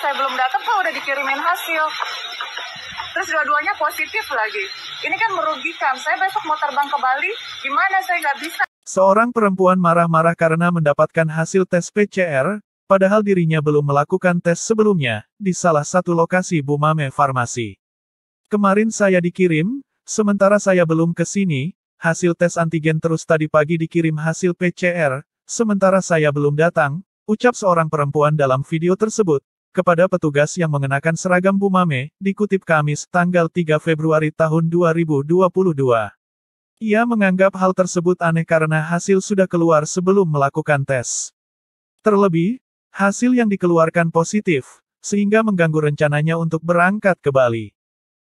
saya belum datang kok udah dikirimin hasil terus dua-duanya positif lagi ini kan merugikan saya besok mau terbang ke Bali gimana saya nggak bisa Seorang perempuan marah-marah karena mendapatkan hasil tes PCR, padahal dirinya belum melakukan tes sebelumnya, di salah satu lokasi Bumame Farmasi. Kemarin saya dikirim, sementara saya belum ke sini, hasil tes antigen terus tadi pagi dikirim hasil PCR, sementara saya belum datang, ucap seorang perempuan dalam video tersebut, kepada petugas yang mengenakan seragam Bumame, dikutip Kamis, tanggal 3 Februari tahun 2022. Ia menganggap hal tersebut aneh karena hasil sudah keluar sebelum melakukan tes. Terlebih, hasil yang dikeluarkan positif, sehingga mengganggu rencananya untuk berangkat ke Bali.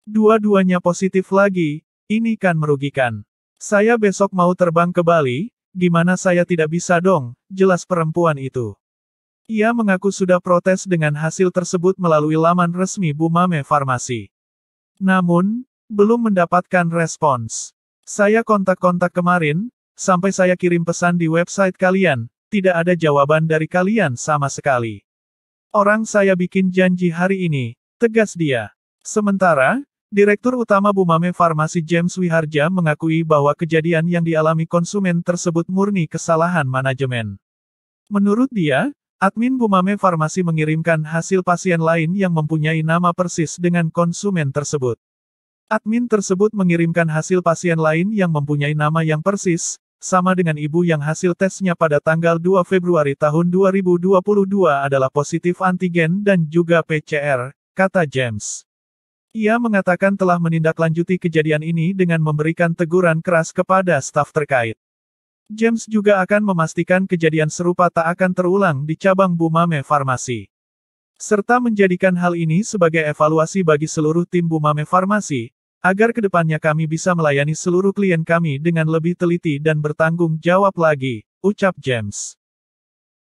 Dua-duanya positif lagi, ini kan merugikan. Saya besok mau terbang ke Bali, gimana saya tidak bisa dong, jelas perempuan itu. Ia mengaku sudah protes dengan hasil tersebut melalui laman resmi Bumame Farmasi. Namun, belum mendapatkan respons. Saya kontak-kontak kemarin, sampai saya kirim pesan di website kalian, tidak ada jawaban dari kalian sama sekali. Orang saya bikin janji hari ini, tegas dia. Sementara, Direktur Utama Bumame Farmasi James Wiharja mengakui bahwa kejadian yang dialami konsumen tersebut murni kesalahan manajemen. Menurut dia, Admin Bumame Farmasi mengirimkan hasil pasien lain yang mempunyai nama persis dengan konsumen tersebut. Admin tersebut mengirimkan hasil pasien lain yang mempunyai nama yang persis, sama dengan ibu yang hasil tesnya pada tanggal 2 Februari tahun 2022 adalah positif antigen dan juga PCR, kata James. Ia mengatakan telah menindaklanjuti kejadian ini dengan memberikan teguran keras kepada staf terkait. James juga akan memastikan kejadian serupa tak akan terulang di cabang Bumame Farmasi. Serta menjadikan hal ini sebagai evaluasi bagi seluruh tim Bumame Farmasi, agar kedepannya kami bisa melayani seluruh klien kami dengan lebih teliti dan bertanggung jawab lagi, ucap James.